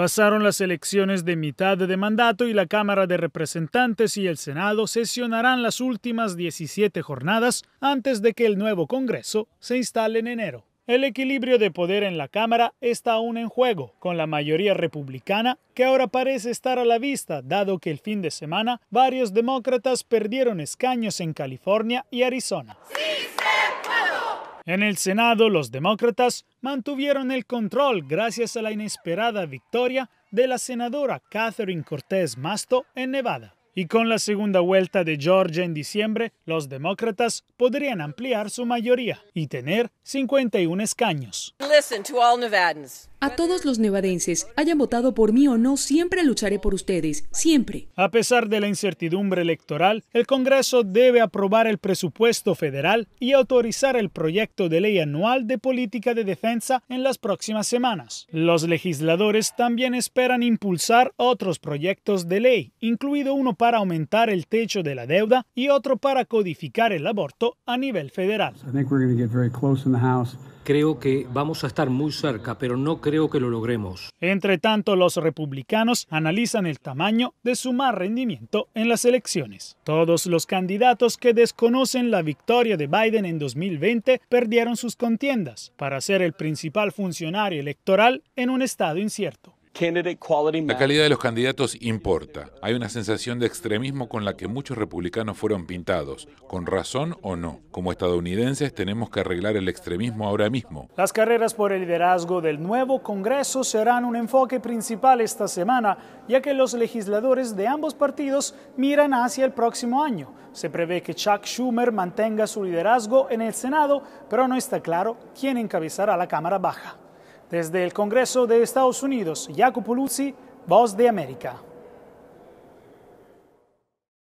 Pasaron las elecciones de mitad de mandato y la Cámara de Representantes y el Senado sesionarán las últimas 17 jornadas antes de que el nuevo Congreso se instale en enero. El equilibrio de poder en la Cámara está aún en juego, con la mayoría republicana que ahora parece estar a la vista, dado que el fin de semana varios demócratas perdieron escaños en California y Arizona. En el Senado, los demócratas mantuvieron el control gracias a la inesperada victoria de la senadora Catherine Cortés Masto en Nevada. Y con la segunda vuelta de Georgia en diciembre, los demócratas podrían ampliar su mayoría y tener 51 escaños. A todos los nevadenses, hayan votado por mí o no, siempre lucharé por ustedes, siempre. A pesar de la incertidumbre electoral, el Congreso debe aprobar el presupuesto federal y autorizar el proyecto de ley anual de política de defensa en las próximas semanas. Los legisladores también esperan impulsar otros proyectos de ley, incluido uno para para aumentar el techo de la deuda y otro para codificar el aborto a nivel federal. Creo que vamos a estar muy cerca, pero no creo que lo logremos. Entre tanto, los republicanos analizan el tamaño de su más rendimiento en las elecciones. Todos los candidatos que desconocen la victoria de Biden en 2020 perdieron sus contiendas para ser el principal funcionario electoral en un estado incierto. La calidad de los candidatos importa. Hay una sensación de extremismo con la que muchos republicanos fueron pintados, con razón o no. Como estadounidenses tenemos que arreglar el extremismo ahora mismo. Las carreras por el liderazgo del nuevo Congreso serán un enfoque principal esta semana, ya que los legisladores de ambos partidos miran hacia el próximo año. Se prevé que Chuck Schumer mantenga su liderazgo en el Senado, pero no está claro quién encabezará la Cámara Baja. Desde el Congreso de Estados Unidos, Jacopo Luzzi, Voz de América.